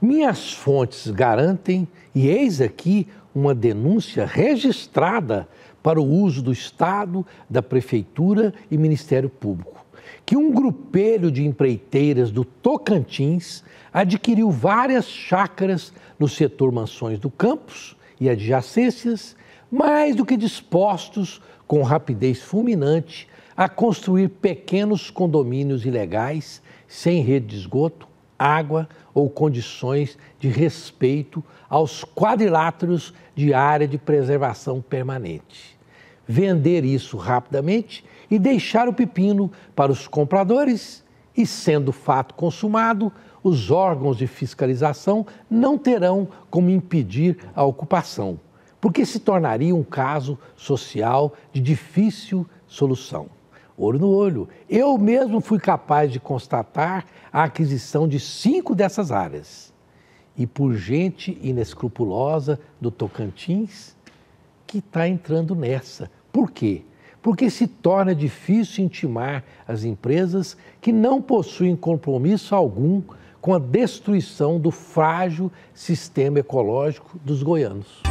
Minhas fontes garantem, e eis aqui uma denúncia registrada para o uso do Estado, da Prefeitura e Ministério Público, que um grupelho de empreiteiras do Tocantins adquiriu várias chácaras no setor Mansões do Campos e adjacências, mais do que dispostos, com rapidez fulminante, a construir pequenos condomínios ilegais, sem rede de esgoto, água ou condições de respeito aos quadriláteros de área de preservação permanente. Vender isso rapidamente e deixar o pepino para os compradores, e sendo fato consumado, os órgãos de fiscalização não terão como impedir a ocupação, porque se tornaria um caso social de difícil solução olho no olho. Eu mesmo fui capaz de constatar a aquisição de cinco dessas áreas. E por gente inescrupulosa do Tocantins que está entrando nessa. Por quê? Porque se torna difícil intimar as empresas que não possuem compromisso algum com a destruição do frágil sistema ecológico dos goianos.